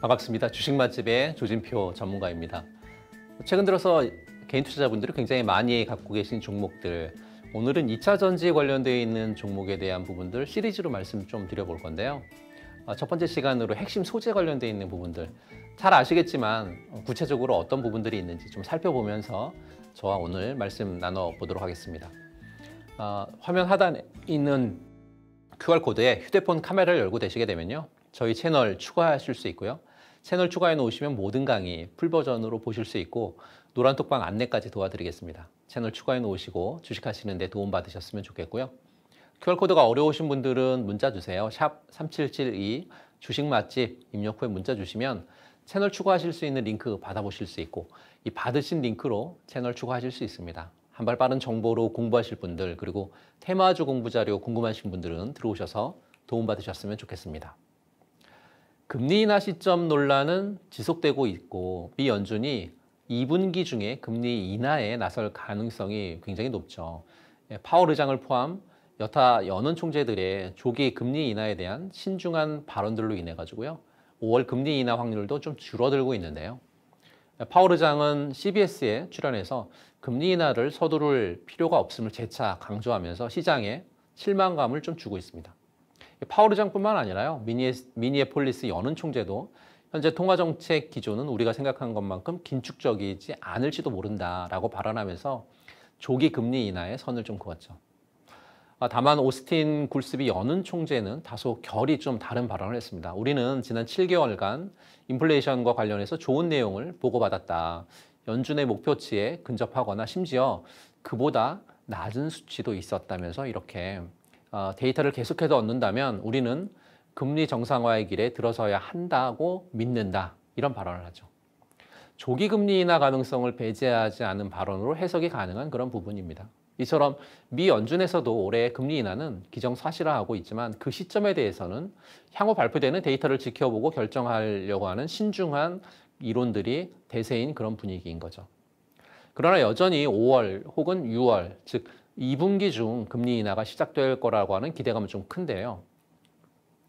반갑습니다. 주식 맛집의 조진표 전문가입니다. 최근 들어서 개인 투자자분들이 굉장히 많이 갖고 계신 종목들 오늘은 2차 전지에 관련되어 있는 종목에 대한 부분들 시리즈로 말씀 좀 드려볼 건데요. 어, 첫 번째 시간으로 핵심 소재 관련되어 있는 부분들 잘 아시겠지만 어, 구체적으로 어떤 부분들이 있는지 좀 살펴보면서 저와 오늘 말씀 나눠보도록 하겠습니다. 어, 화면 하단에 있는 QR코드에 휴대폰 카메라를 열고 되시게 되면요. 저희 채널 추가하실 수 있고요. 채널 추가해 놓으시면 모든 강의 풀 버전으로 보실 수 있고 노란톡방 안내까지 도와드리겠습니다. 채널 추가해 놓으시고 주식하시는 데 도움 받으셨으면 좋겠고요. QR코드가 어려우신 분들은 문자 주세요. 샵 3772 주식 맛집 입력 후에 문자 주시면 채널 추가하실 수 있는 링크 받아보실 수 있고 이 받으신 링크로 채널 추가하실 수 있습니다. 한 발 빠른 정보로 공부하실 분들 그리고 테마주 공부 자료 궁금하신 분들은 들어오셔서 도움 받으셨으면 좋겠습니다. 금리 인하 시점 논란은 지속되고 있고 미 연준이 2분기 중에 금리 인하에 나설 가능성이 굉장히 높죠. 예, 파월 의장을 포함 여타 연은 총재들의 조기 금리 인하에 대한 신중한 발언들로 인해 가지고요. 5월 금리 인하 확률도 좀 줄어들고 있는데요. 예, 파월 의장은 CBS에 출연해서 금리 인하를 서두를 필요가 없음을 재차 강조하면서 시장에 실망감을 좀 주고 있습니다. 파워르장뿐만 아니라요. 미니에, 폴리스 연은 총재도 현재 통화 정책 기조는 우리가 생각한 것만큼 긴축적이지 않을지도 모른다라고 발언하면서 조기 금리 인하에 선을 좀 그었죠. 아, 다만 오스틴 굴스비 연은 총재는 다소 결이 좀 다른 발언을 했습니다. 우리는 지난 7개월간 인플레이션과 관련해서 좋은 내용을 보고받았다. 연준의 목표치에 근접하거나 심지어 그보다 낮은 수치도 있었다면서 이렇게 어, 데이터를 계속해서 얻는다면 우리는 금리 정상화의 길에 들어서야 한다고 믿는다. 이런 발언을 하죠. 조기 금리 인하 가능성을 배제하지 않은 발언으로 해석이 가능한 그런 부분입니다. 이처럼 미 연준에서도 올해 금리 인하는 기정사실화하고 있지만 그 시점에 대해서는 향후 발표되는 데이터를 지켜보고 결정하려고 하는 신중한 이론들이 대세인 그런 분위기인 거죠. 그러나 여전히 5월 혹은 6월, 즉 2분기 중 금리 인하가 시작될 거라고 하는 기대감은 좀 큰데요.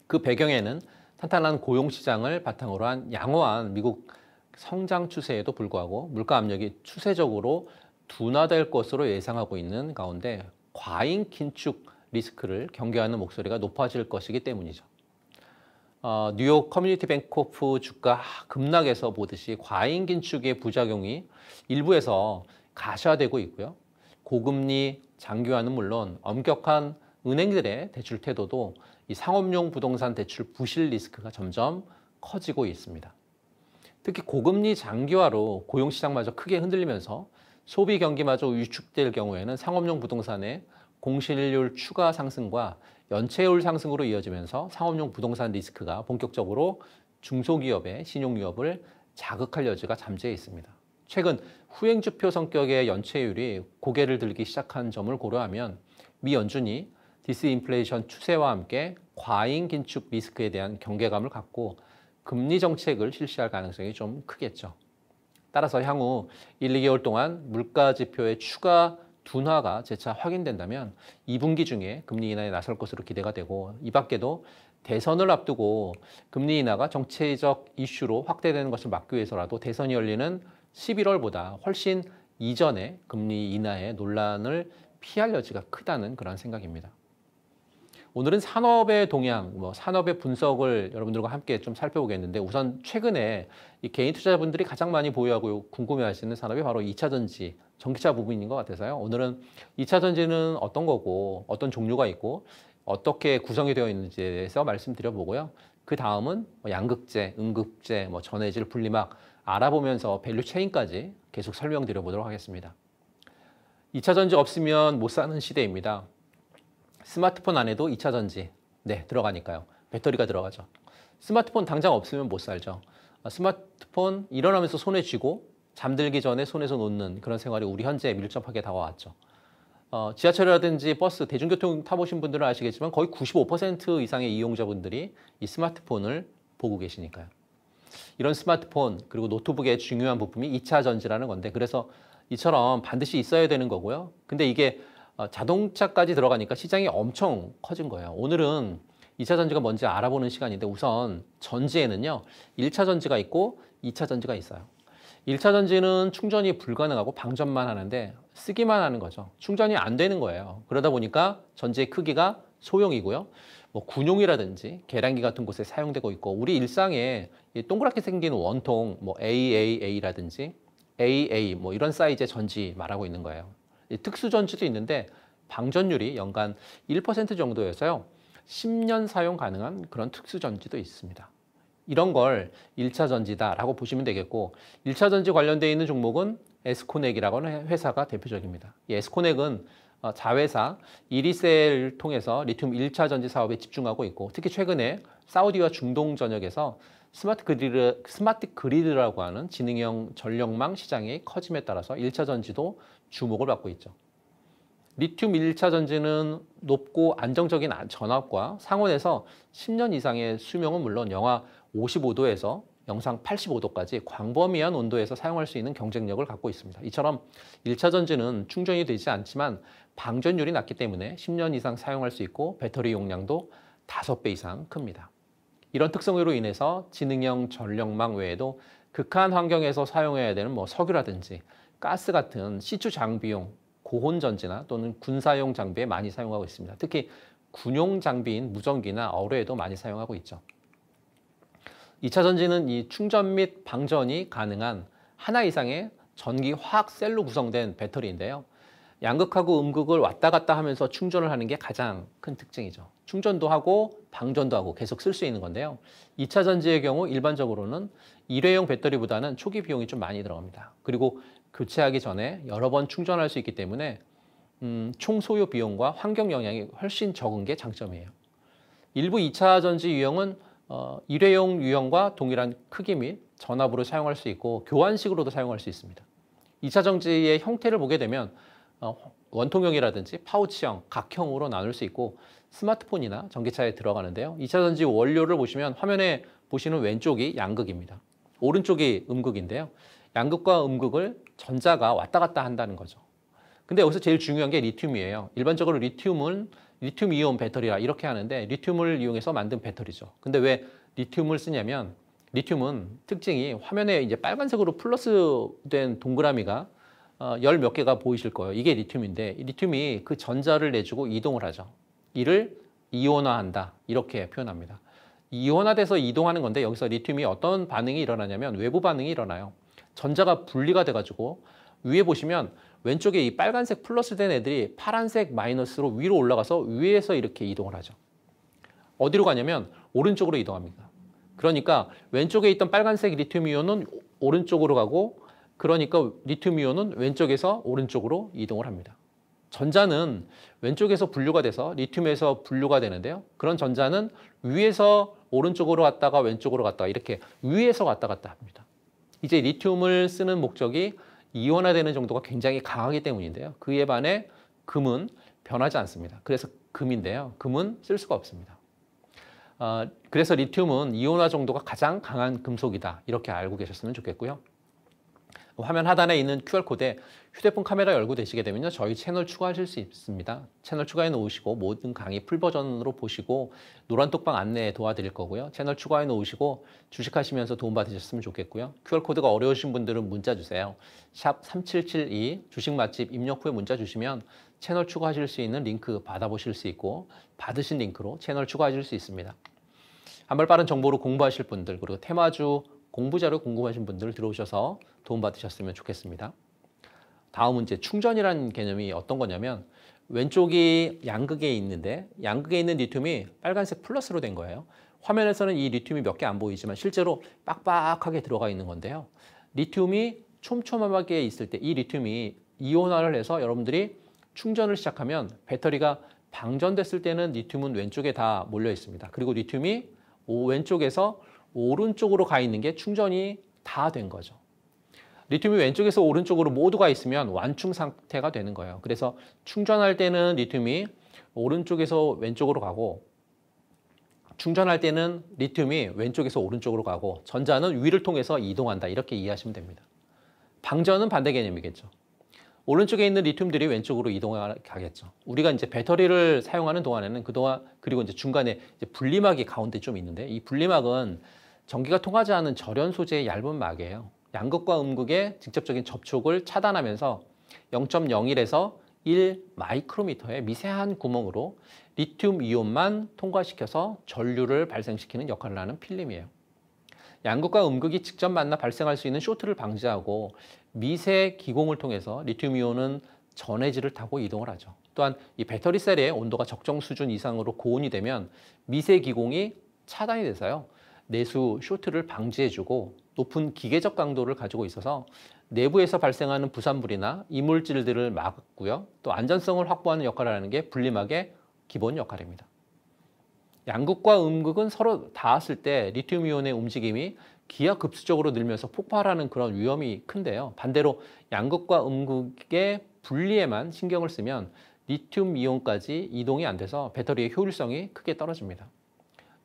그 배경에는 탄탄한 고용 시장을 바탕으로 한 양호한 미국 성장 추세에도 불구하고 물가 압력이 추세적으로 둔화될 것으로 예상하고 있는 가운데 과잉 긴축 리스크를 경계하는 목소리가 높아질 것이기 때문이죠. 어, 뉴욕 커뮤니티 뱅크오프 주가 급락에서 보듯이 과잉 긴축의 부작용이 일부에서 가시화되고 있고요. 고금리 장기화는 물론 엄격한 은행들의 대출 태도도 이 상업용 부동산 대출 부실 리스크가 점점 커지고 있습니다. 특히 고금리 장기화로 고용시장마저 크게 흔들리면서 소비 경기마저 위축될 경우에는 상업용 부동산의 공실률 추가 상승과 연체율 상승으로 이어지면서 상업용 부동산 리스크가 본격적으로 중소기업의 신용 위협을 자극할 여지가 잠재해 있습니다. 최근 후행주표 성격의 연체율이 고개를 들기 시작한 점을 고려하면 미 연준이 디스인플레이션 추세와 함께 과잉 긴축 리스크에 대한 경계감을 갖고 금리 정책을 실시할 가능성이 좀 크겠죠. 따라서 향후 1, 2개월 동안 물가 지표의 추가 둔화가 재차 확인된다면 2분기 중에 금리 인하에 나설 것으로 기대가 되고 이 밖에도 대선을 앞두고 금리 인하가 정치적 이슈로 확대되는 것을 막기 위해서라도 대선이 열리는 11월보다 훨씬 이전에 금리 인하의 논란을 피할 여지가 크다는 그런 생각입니다. 오늘은 산업의 동향, 뭐 산업의 분석을 여러분들과 함께 좀 살펴보겠는데 우선 최근에 개인 투자자분들이 가장 많이 보유하고 궁금해하시는 산업이 바로 2차전지, 전기차 부분인 것 같아서요. 오늘은 2차전지는 어떤 거고 어떤 종류가 있고 어떻게 구성이 되어 있는지에 대해서 말씀드려보고요. 그 다음은 뭐 양극재, 음극재, 뭐 전해질, 분리막 알아보면서 밸류 체인까지 계속 설명드려 보도록 하겠습니다. 2차 전지 없으면 못 사는 시대입니다. 스마트폰 안에도 2차 전지 네 들어가니까요. 배터리가 들어가죠. 스마트폰 당장 없으면 못 살죠. 아, 스마트폰 일어나면서 손에 쥐고 잠들기 전에 손에서 놓는 그런 생활이 우리 현재에 밀접하게 다가왔죠. 어, 지하철이라든지 버스, 대중교통 타보신 분들은 아시겠지만 거의 95% 이상의 이용자분들이 이 스마트폰을 보고 계시니까요. 이런 스마트폰 그리고 노트북의 중요한 부품이 2차 전지라는 건데 그래서 이처럼 반드시 있어야 되는 거고요. 근데 이게 어, 자동차까지 들어가니까 시장이 엄청 커진 거예요. 오늘은 2차 전지가 뭔지 알아보는 시간인데 우선 전지에는요. 1차 전지가 있고 2차 전지가 있어요. 1차 전지는 충전이 불가능하고 방전만 하는데 쓰기만 하는 거죠. 충전이 안 되는 거예요. 그러다 보니까 전지의 크기가 소형이고요. 뭐 군용이라든지 계량기 같은 곳에 사용되고 있고 우리 일상에 동그랗게 생긴 원통 뭐 AAA라든지 AA 뭐 이런 사이즈의 전지 말하고 있는 거예요. 특수 전지도 있는데 방전율이 연간 1% 정도여서요. 10년 사용 가능한 그런 특수 전지도 있습니다. 이런 걸 1차 전지다라고 보시면 되겠고 1차 전지 관련되어 있는 종목은 에스코넥이라고 하는 회사가 대표적입니다. 이 에스코넥은 어, 자회사 이리셀을 통해서 리튬 1차 전지 사업에 집중하고 있고 특히 최근에 사우디와 중동 전역에서 스마트 그리드, 스마트 그리드라고 하는 지능형 전력망 시장의 커짐에 따라서 1차 전지도 주목을 받고 있죠. 리튬 1차 전지는 높고 안정적인 아, 전압과 상온에서 10년 이상의 수명은 물론 영하 55도에서 영상 85도까지 광범위한 온도에서 사용할 수 있는 경쟁력을 갖고 있습니다. 이처럼 1차 전지는 충전이 되지 않지만 방전율이 낮기 때문에 10년 이상 사용할 수 있고 배터리 용량도 5배 이상 큽니다. 이런 특성으로 인해서 지능형 전력망 외에도 극한 환경에서 사용해야 되는 뭐 석유라든지 가스 같은 시추 장비용 고온 전지나 또는 군사용 장비에 많이 사용하고 있습니다. 특히 군용 장비인 무전기나 어뢰에도 많이 사용하고 있죠. 2차 전지는 이 충전 및 방전이 가능한 하나 이상의 전기 화학 셀로 구성된 배터리인데요. 양극하고 음극을 왔다 갔다 하면서 충전을 하는 게 가장 큰 특징이죠. 충전도 하고 방전도 하고 계속 쓸 수 있는 건데요. 2차 전지의 경우 일반적으로는 일회용 배터리보다는 초기 비용이 좀 많이 들어갑니다. 그리고 교체하기 전에 여러 번 충전할 수 있기 때문에 음, 총 소요 비용과 환경 영향이 훨씬 적은 게 장점이에요. 일부 2차 전지 유형은 어, 일회용 유형과 동일한 크기 및 전압으로 사용할 수 있고 교환식으로도 사용할 수 있습니다. 2차 정지의 형태를 보게 되면 어, 원통형이라든지 파우치형, 각형으로 나눌 수 있고 스마트폰이나 전기차에 들어가는데요. 2차 전지 원료를 보시면 화면에 보시는 왼쪽이 양극입니다. 오른쪽이 음극인데요. 양극과 음극을 전자가 왔다 갔다 한다는 거죠. 근데 여기서 제일 중요한 게 리튬이에요. 일반적으로 리튬은 리튬 이온 배터리라 이렇게 하는데 리튬을 이용해서 만든 배터리죠. 근데 왜 리튬을 쓰냐면 리튬은 특징이 화면에 이제 빨간색으로 플러스된 동그라미가 어, 열몇 개가 보이실 거예요. 이게 리튬인데 리튬이 그 전자를 내주고 이동을 하죠. 이를 이온화한다 이렇게 표현합니다. 이온화돼서 이동하는 건데 여기서 리튬이 어떤 반응이 일어나냐면 외부 반응이 일어나요. 전자가 분리가 돼가지고 위에 보시면 왼쪽에 이 빨간색 플러스 된 애들이 파란색 마이너스로 위로 올라가서 위에서 이렇게 이동을 하죠. 어디로 가냐면 오른쪽으로 이동합니다. 그러니까 왼쪽에 있던 빨간색 리튬 이온은 오른쪽으로 가고 그러니까 리튬 이온은 왼쪽에서 오른쪽으로 이동을 합니다. 전자는 왼쪽에서 분류가 돼서 리튬에서 분류가 되는데요. 그런 전자는 위에서 오른쪽으로 갔다가 왼쪽으로 갔다가 이렇게 위에서 왔다 갔다 합니다. 이제 리튬을 쓰는 목적이 이온화되는 정도가 굉장히 강하기 때문인데요. 그에 반해 금은 변하지 않습니다. 그래서 금인데요. 금은 쓸 수가 없습니다. 아, 그래서 리튬은 이온화 정도가 가장 강한 금속이다. 이렇게 알고 계셨으면 좋겠고요. 뭐 화면 하단에 있는 QR코드에 휴대폰 카메라 열고 되시게 되면요. 저희 채널 추가하실 수 있습니다. 채널 추가해 놓으시고 모든 강의 풀버전으로 보시고 노란 톡방 안내 도와드릴 거고요. 채널 추가해 놓으시고 주식하시면서 도움받으셨으면 좋겠고요. QR코드가 어려우신 분들은 문자 주세요. 샵 3772 주식맛집 입력 후에 문자 주시면 채널 추가하실 수 있는 링크 받아보실 수 있고 받으신 링크로 채널 추가하실 수 있습니다. 한발 빠른 정보로 공부하실 분들 그리고 테마주 공부자료 궁금하신 분들 들어오셔서 도움받으셨으면 좋겠습니다. 다음 문제 충전이라는 개념이 어떤 거냐면 왼쪽이 양극에 있는데 양극에 있는 리튬이 빨간색 플러스로 된 거예요. 화면에서는 이 리튬이 몇 개 안 보이지만 실제로 빡빡하게 들어가 있는 건데요. 리튬이 촘촘하게 있을 때 이 리튬이 이온화를 해서 여러분들이 충전을 시작하면 배터리가 방전됐을 때는 리튬은 왼쪽에 다 몰려 있습니다. 그리고 리튬이 왼쪽에서 오른쪽으로 가 있는 게 충전이 다 된 거죠. 리튬이 왼쪽에서 오른쪽으로 모두 가 있으면 완충 상태가 되는 거예요. 그래서 충전할 때는 리튬이 오른쪽에서 왼쪽으로 가고 충전할 때는 리튬이 왼쪽에서 오른쪽으로 가고 전자는 위를 통해서 이동한다. 이렇게 이해하시면 됩니다. 방전은 반대 개념이겠죠. 오른쪽에 있는 리튬들이 왼쪽으로 이동하겠죠. 우리가 이제 배터리를 사용하는 동안에는 그동안 그리고 이제 중간에 이제 분리막이 가운데 좀 있는데 이 분리막은 전기가 통하지 않은 절연 소재의 얇은 막이에요. 양극과 음극의 직접적인 접촉을 차단하면서 0.01에서 1 마이크로미터의 미세한 구멍으로 리튬 이온만 통과시켜서 전류를 발생시키는 역할을 하는 필름이에요. 양극과 음극이 직접 만나 발생할 수 있는 쇼트를 방지하고 미세 기공을 통해서 리튬 이온은 전해질을 타고 이동을 하죠. 또한 이 배터리 셀의 온도가 적정 수준 이상으로 고온이 되면 미세 기공이 차단이 돼서요. 내수 쇼트를 방지해주고 높은 기계적 강도를 가지고 있어서 내부에서 발생하는 부산물이나 이물질들을 막고요. 또 안전성을 확보하는 역할을 하는 게 분리막의 기본 역할입니다. 양극과 음극은 서로 닿았을 때 리튬이온의 움직임이 기하급수적으로 늘면서 폭발하는 그런 위험이 큰데요. 반대로 양극과 음극의 분리에만 신경을 쓰면 리튬 이온까지 이동이 안 돼서 배터리의 효율성이 크게 떨어집니다.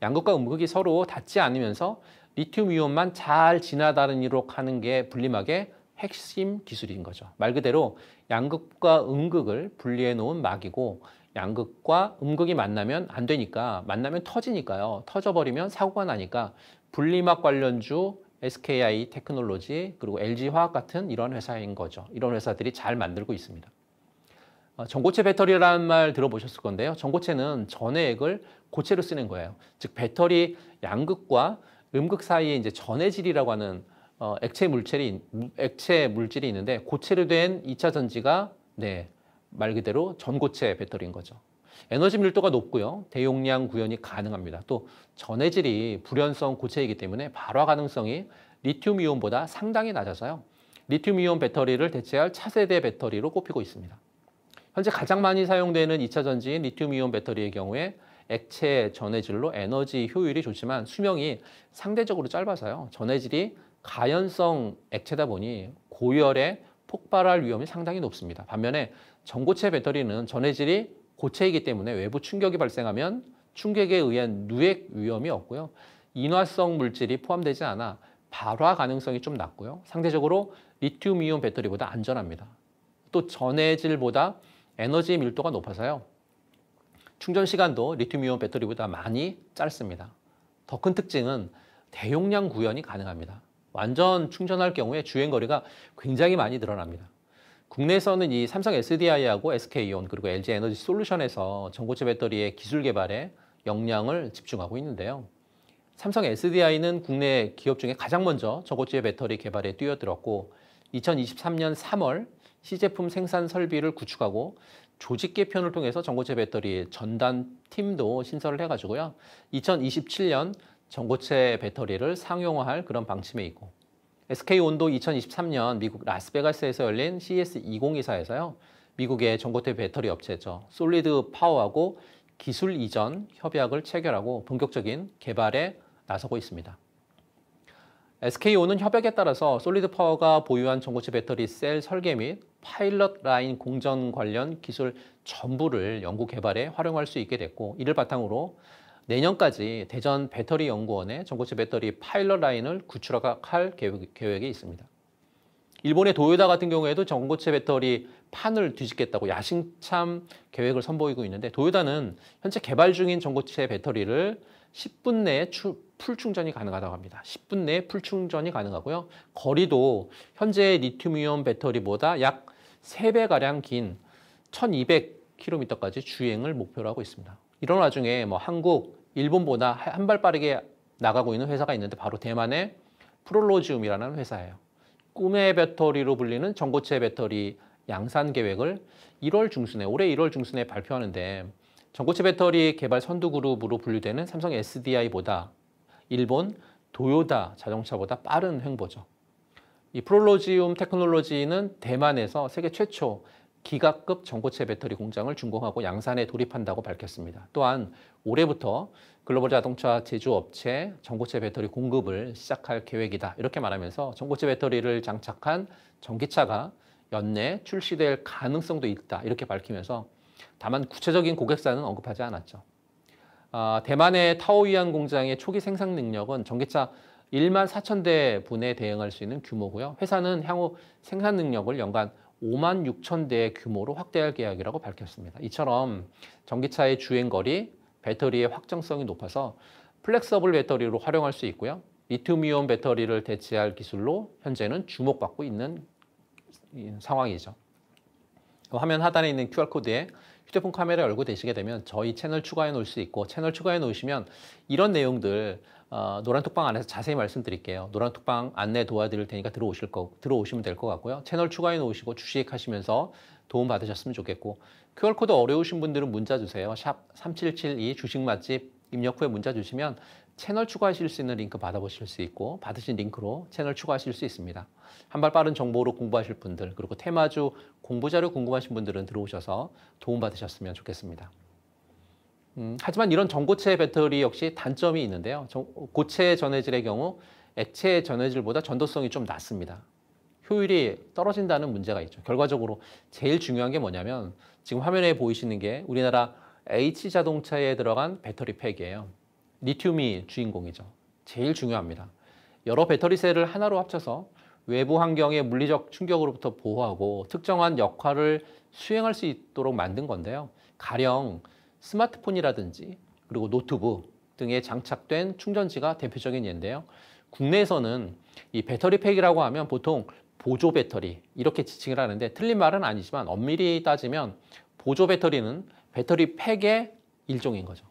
양극과 음극이 서로 닿지 않으면서 리튬 이온만 잘 지나다니도록 하는 게 분리막의 핵심 기술인 거죠. 말 그대로 양극과 음극을 분리해 놓은 막이고 양극과 음극이 만나면 안 되니까 만나면 터지니까요. 터져버리면 사고가 나니까 분리막 관련주 SKI 테크놀로지 그리고 LG 화학 같은 이런 회사인 거죠. 이런 회사들이 잘 만들고 있습니다. 어, 전고체 배터리라는 말 들어보셨을 건데요. 전고체는 전해액을 고체로 쓰는 거예요. 즉 배터리 양극과 음극 사이에 이제 전해질이라고 하는 어, 액체 물질이 액체 물질이 있는데 고체로 된 2차 전지가 네, 말 그대로 전고체 배터리인 거죠. 에너지 밀도가 높고요. 대용량 구현이 가능합니다. 또 전해질이 불연성 고체이기 때문에 발화 가능성이 리튬 이온보다 상당히 낮아서요. 리튬 이온 배터리를 대체할 차세대 배터리로 꼽히고 있습니다. 현재 가장 많이 사용되는 2차 전지인 리튬이온 배터리의 경우에 액체 전해질로 에너지 효율이 좋지만 수명이 상대적으로 짧아서요. 전해질이 가연성 액체다 보니 고열에 폭발할 위험이 상당히 높습니다. 반면에 전고체 배터리는 전해질이 고체이기 때문에 외부 충격이 발생하면 충격에 의한 누액 위험이 없고요. 인화성 물질이 포함되지 않아 발화 가능성이 좀 낮고요. 상대적으로 리튬이온 배터리보다 안전합니다. 또 전해질보다 에너지 밀도가 높아서요. 충전 시간도 리튬이온 배터리보다 많이 짧습니다. 더 큰 특징은 대용량 구현이 가능합니다. 완전 충전할 경우에 주행 거리가 굉장히 많이 늘어납니다. 국내에서는 이 삼성 SDI하고 SK온 그리고 LG 에너지 솔루션에서 전고체 배터리의 기술 개발에 역량을 집중하고 있는데요. 삼성 SDI는 국내 기업 중에 가장 먼저 전고체 배터리 개발에 뛰어들었고 2023년 3월 시제품 생산 설비를 구축하고 조직 개편을 통해서 전고체 배터리 전단 팀도 신설을 해가지고요. 2027년 전고체 배터리를 상용화할 그런 방침에 있고 SK온도 2023년 미국 라스베가스에서 열린 c s 2024에서요. 미국의 전고체 배터리 업체죠. 솔리드 파워하고 기술 이전 협약을 체결하고 본격적인 개발에 나서고 있습니다. s k o 는 협약에 따라서 솔리드 파워가 보유한 전고체 배터리 셀 설계 및 파일럿 라인 공전 관련 기술 전부를 연구 개발에 활용할 수 있게 됐고 이를 바탕으로 내년까지 대전 배터리 연구원의 전고체 배터리 파일럿 라인을 구출할 계획, 계획이 있습니다. 일본의 도요다 같은 경우에도 전고체 배터리 판을 뒤집겠다고 야심찬 계획을 선보이고 있는데 도요다는 현재 개발 중인 전고체 배터리를 10분 내에 추, 풀 충전이 가능하다고 합니다. 10분 내에 풀 충전이 가능하고요. 거리도 현재 리튬이온 배터리보다 약 3배가량 긴 1200km까지 주행을 목표로 하고 있습니다. 이런 와중에 뭐 한국, 일본보다 한 발 빠르게 나가고 있는 회사가 있는데 바로 대만의 프롤로지움이라는 회사예요. 꿈의 배터리로 불리는 전고체 배터리 양산 계획을 1월 중순에 올해 1월 중순에 발표하는데 전고체 배터리 개발 선두 그룹으로 분류되는 삼성 SDI보다 일본 도요다 자동차보다 빠른 횡보죠. 이 프롤로지움 테크놀로지는 대만에서 세계 최초 기가급 전고체 배터리 공장을 준공하고 양산에 돌입한다고 밝혔습니다. 또한 올해부터 글로벌 자동차 제조업체 전고체 배터리 공급을 시작할 계획이다. 이렇게 말하면서 전고체 배터리를 장착한 전기차가 연내 출시될 가능성도 있다. 이렇게 밝히면서 다만 구체적인 고객사는 언급하지 않았죠. 아, 대만의 타오위안 공장의 초기 생산 능력은 전기차 1만 4천 대 분에 대응할 수 있는 규모고요. 회사는 향후 생산 능력을 연간 5만 6천 대 규모로 확대할 계약이라고 밝혔습니다. 이처럼 전기차의 주행 거리, 배터리의 확정성이 높아서 플렉서블 배터리로 활용할 수 있고요. 리튬이온 배터리를 대체할 기술로 현재는 주목받고 있는 상황이죠. 화면 하단에 있는 QR코드에 휴대폰 카메라 열고 되시게 되면 저희 채널 추가해 놓을 수 있고 채널 추가해 놓으시면 이런 내용들 어, 노란톡방 안에서 자세히 말씀드릴게요. 노란톡방 안내 도와드릴 테니까 들어오실 거, 들어오시면 될 것 같고요. 채널 추가해 놓으시고 주식 하시면서 도움 받으셨으면 좋겠고 QR코드 어려우신 분들은 문자 주세요. 샵 3772 주식맛집 입력 후에 문자 주시면 채널 추가하실 수 있는 링크 받아보실 수 있고 받으신 링크로 채널 추가하실 수 있습니다. 한발 빠른 정보로 공부하실 분들 그리고 테마주 공부자료 궁금하신 분들은 들어오셔서 도움받으셨으면 좋겠습니다. 음, 하지만 이런 전고체 배터리 역시 단점이 있는데요. 고체 전해질의 경우 액체 전해질보다 전도성이 좀 낮습니다. 효율이 떨어진다는 문제가 있죠. 결과적으로 제일 중요한 게 뭐냐면 지금 화면에 보이시는 게 우리나라 H자동차에 들어간 배터리 팩이에요. 리튬이 주인공이죠. 제일 중요합니다. 여러 배터리 셀을 하나로 합쳐서 외부 환경의 물리적 충격으로부터 보호하고 특정한 역할을 수행할 수 있도록 만든 건데요. 가령 스마트폰이라든지 그리고 노트북 등에 장착된 충전지가 대표적인 예인데요. 국내에서는 이 배터리 팩이라고 하면 보통 보조 배터리 이렇게 지칭을 하는데 틀린 말은 아니지만 엄밀히 따지면 보조 배터리는 배터리 팩의 일종인 거죠.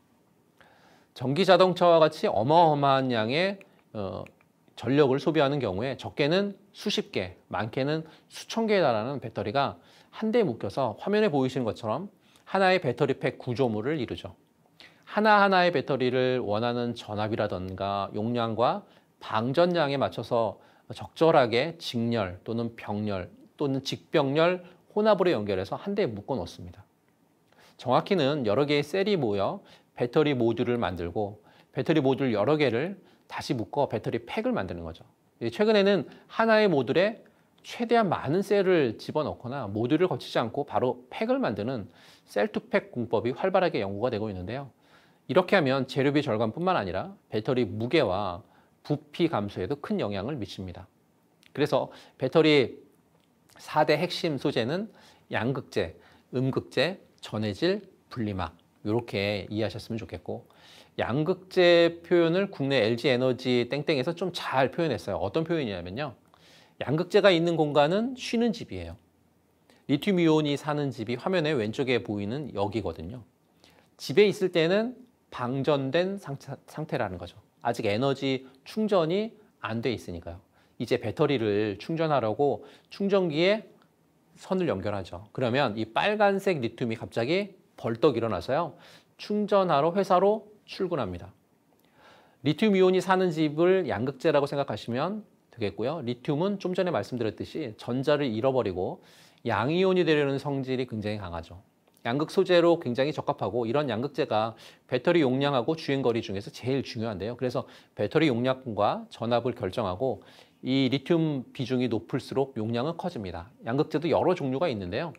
전기 자동차와 같이 어마어마한 양의 어, 전력을 소비하는 경우에 적게는 수십 개, 많게는 수천 개에 달하는 배터리가 한 대에 묶여서 화면에 보이시는 것처럼 하나의 배터리팩 구조물을 이루죠. 하나하나의 배터리를 원하는 전압이라든가 용량과 방전량에 맞춰서 적절하게 직렬 또는 병렬 또는 직병렬 혼합으로 연결해서 한 대에 묶어 놓습니다. 정확히는 여러 개의 셀이 모여 배터리 모듈을 만들고 배터리 모듈 여러 개를 다시 묶어 배터리 팩을 만드는 거죠. 최근에는 하나의 모듈에 최대한 많은 셀을 집어넣거나 모듈을 거치지 않고 바로 팩을 만드는 셀투팩 공법이 활발하게 연구가 되고 있는데요. 이렇게 하면 재료비 절감뿐만 아니라 배터리 무게와 부피 감소에도 큰 영향을 미칩니다. 그래서 배터리 4대 핵심 소재는 양극재, 음극재, 전해질, 분리막 이렇게 이해하셨으면 좋겠고 양극재 표현을 국내 LG 에너지 땡땡에서 좀 잘 표현했어요. 어떤 표현이냐면요. 양극재가 있는 공간은 쉬는 집이에요. 리튬 이온이 사는 집이 화면에 왼쪽에 보이는 여기거든요. 집에 있을 때는 방전된 상태, 라는 거죠. 아직 에너지 충전이 안 돼 있으니까요. 이제 배터리를 충전하려고 충전기에 선을 연결하죠. 그러면 이 빨간색 리튬이 갑자기 벌떡 일어나서요. 충전하러 회사로 출근합니다. 리튬 이온이 사는 집을 양극재라고 생각하시면 되겠고요. 리튬은 좀 전에 말씀드렸듯이 전자를 잃어버리고 양이온이 되려는 성질이 굉장히 강하죠. 양극 소재로 굉장히 적합하고 이런 양극재가 배터리 용량하고 주행 거리 중에서 제일 중요한데요. 그래서 배터리 용량과 전압을 결정하고 이 리튬 비중이 높을수록 용량은 커집니다. 양극재도 여러 종류가 있는데요.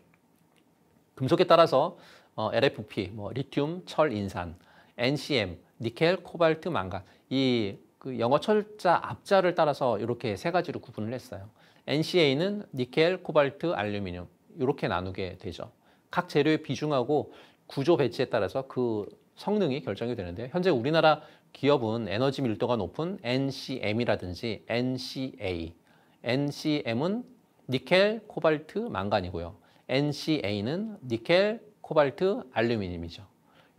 금속에 따라서 어, LFP, 뭐 리튬, 철, 인산, NCM, 니켈, 코발트, 망간 이그 영어 철자 앞자를 따라서 이렇게 세 가지로 구분을 했어요. NCA는 니켈, 코발트, 알루미늄 이렇게 나누게 되죠. 각 재료의 비중하고 구조 배치에 따라서 그 성능이 결정이 되는데 현재 우리나라 기업은 에너지 밀도가 높은 NCM이라든지 NCA, NCM은 니켈, 코발트, 망간이고요. NCA는 니켈, 코발트, 알루미늄이죠.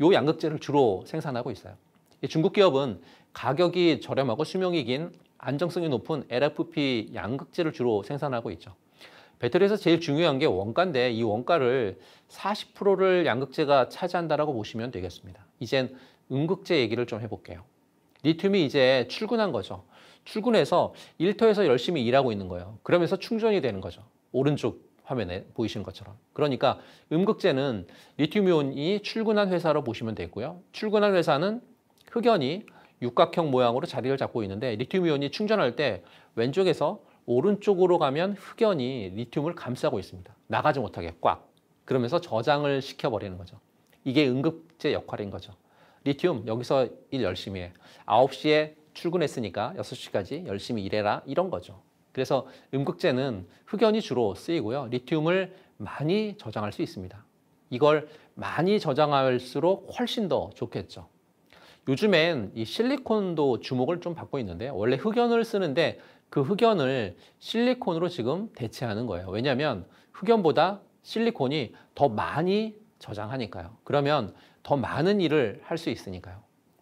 요 양극재를 주로 생산하고 있어요. 중국 기업은 가격이 저렴하고 수명이 긴 안정성이 높은 LFP 양극재를 주로 생산하고 있죠. 배터리에서 제일 중요한 게 원가인데 이 원가를 40%를 양극재가 차지한다라고 보시면 되겠습니다. 이젠 음극재 얘기를 좀 해볼게요. 리튬이 이제 출근한 거죠. 출근해서 일터에서 열심히 일하고 있는 거예요. 그러면서 충전이 되는 거죠. 오른쪽 화면에 보이시는 것처럼. 그러니까 음극재는 리튬이온이 출근한 회사로 보시면 되고요. 출근한 회사는 흑연이 육각형 모양으로 자리를 잡고 있는데 리튬이온이 충전할 때 왼쪽에서 오른쪽으로 가면 흑연이 리튬을 감싸고 있습니다. 나가지 못하게 꽉. 그러면서 저장을 시켜버리는 거죠. 이게 응급제 역할인 거죠. 리튬 여기서 일 열심히 해. 9시에 출근했으니까 6시까지 열심히 일해라 이런 거죠. 그래서 음극재는 흑연이 주로 쓰이고요. 리튬을 많이 저장할 수 있습니다. 이걸 많이 저장할수록 훨씬 더 좋겠죠. 요즘엔 이 실리콘도 주목을 좀 받고 있는데 원래 흑연을 쓰는데 그 흑연을 실리콘으로 지금 대체하는 거예요. 왜냐하면 흑연보다 실리콘이 더 많이 저장하니까요. 그러면 더 많은 일을 할 수 있으니까요.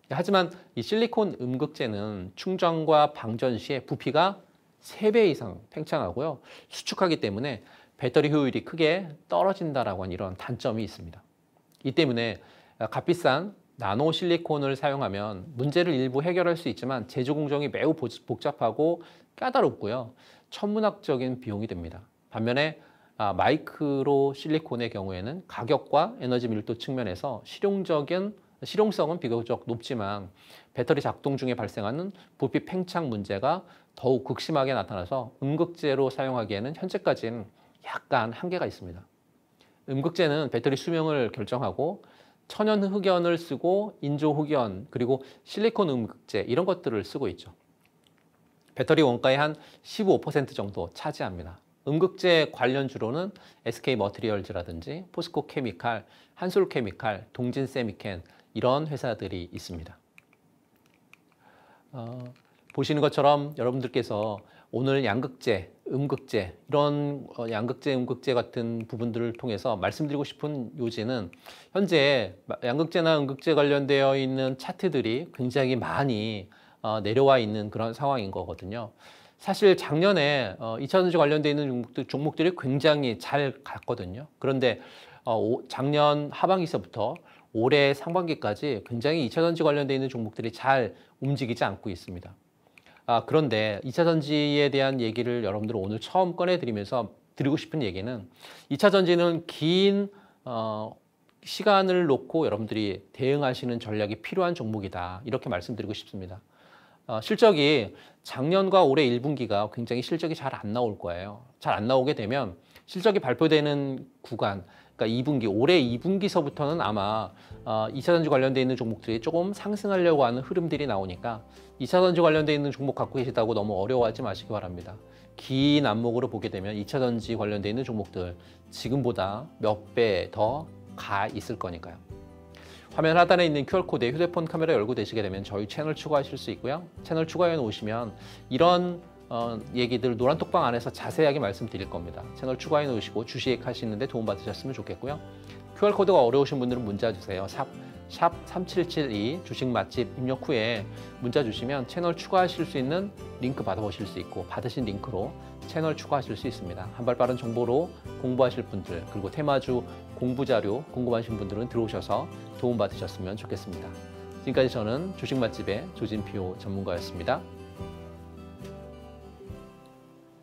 하지만 이 실리콘 음극재는 충전과 방전 시에 부피가 세배 이상 팽창하고요. 수축하기 때문에 배터리 효율이 크게 떨어진다라고 하는 이런 단점이 있습니다. 이 때문에 값비싼 나노 실리콘을 사용하면 문제를 일부 해결할 수 있지만 제조 공정이 매우 복잡하고 까다롭고요. 천문학적인 비용이 됩니다. 반면에 아, 마이크로 실리콘의 경우에는 가격과 에너지 밀도 측면에서 실용적인 실용성은 비교적 높지만 배터리 작동 중에 발생하는 부피 팽창 문제가 더욱 극심하게 나타나서 음극재로 사용하기에는 현재까지는 약간 한계가 있습니다. 음극재는 배터리 수명을 결정하고 천연 흑연을 쓰고 인조 흑연 그리고 실리콘 음극재 이런 것들을 쓰고 있죠. 배터리 원가의 한 15% 정도 차지합니다. 음극재 관련주로는 SK 머트리얼즈라든지 포스코 케미칼, 한솔 케미칼, 동진 세미켄 이런 회사들이 있습니다. 어... 보시는 것처럼 여러분들께서 오늘 양극재, 음극재 이런 어, 양극재, 음극재 같은 부분들을 통해서 말씀드리고 싶은 요지는 현재 양극재나 음극재 관련되어 있는 차트들이 굉장히 많이 어, 내려와 있는 그런 상황인 거거든요. 사실 작년에 2차전지 어, 관련되어 있는 종목들, 이 굉장히 잘 갔거든요. 그런데 작년 하반기서부터 올해 상반기까지 굉장히 2차전지 관련되어 있는 종목들이 잘 움직이지 않고 있습니다. 아, 그런데 2차 전지에 대한 얘기를 여러분들 오늘 처음 꺼내드리면서 드리고 싶은 얘기는 2차 전지는 긴 어, 시간을 놓고 여러분들이 대응하시는 전략이 필요한 종목이다. 이렇게 말씀드리고 싶습니다. 어, 실적이 작년과 올해 1분기가 굉장히 실적이 잘 안 나올 거예요. 잘 안 나오게 되면 실적이 발표되는 구간, 그러니까 2분기 올해 2분기서부터는 아마 어, 2차 전지 관련돼 있는 종목들이 조금 상승하려고 하는 흐름들이 나오니까 2차 전지 관련돼 있는 종목 갖고 계시다고 너무 어려워하지 마시기 바랍니다. 긴 안목으로 보게 되면 2차 전지 관련돼 있는 종목들 지금보다 몇 배 더 가 있을 거니까요. 화면 하단에 있는 QR코드에 휴대폰 카메라 열고 되시게 되면 저희 채널 추가하실 수 있고요. 채널 추가해 놓으시면 이런 어, 얘기들 노란 톡방 안에서 자세하게 말씀드릴 겁니다. 채널 추가해 놓으시고 주식 하시는데 도움 받으셨으면 좋겠고요. QR코드가 어려우신 분들은 문자 주세요. 샵, 샵3772 주식 맛집 입력 후에 문자 주시면 채널 추가하실 수 있는 링크 받아보실 수 있고 받으신 링크로 채널 추가하실 수 있습니다. 한발 빠른 정보로 공부하실 분들 그리고 테마주 공부자료 궁금하신 분들은 들어오셔서 도움 받으셨으면 좋겠습니다. 지금까지 저는 주식 맛집의 조진표 전문가였습니다.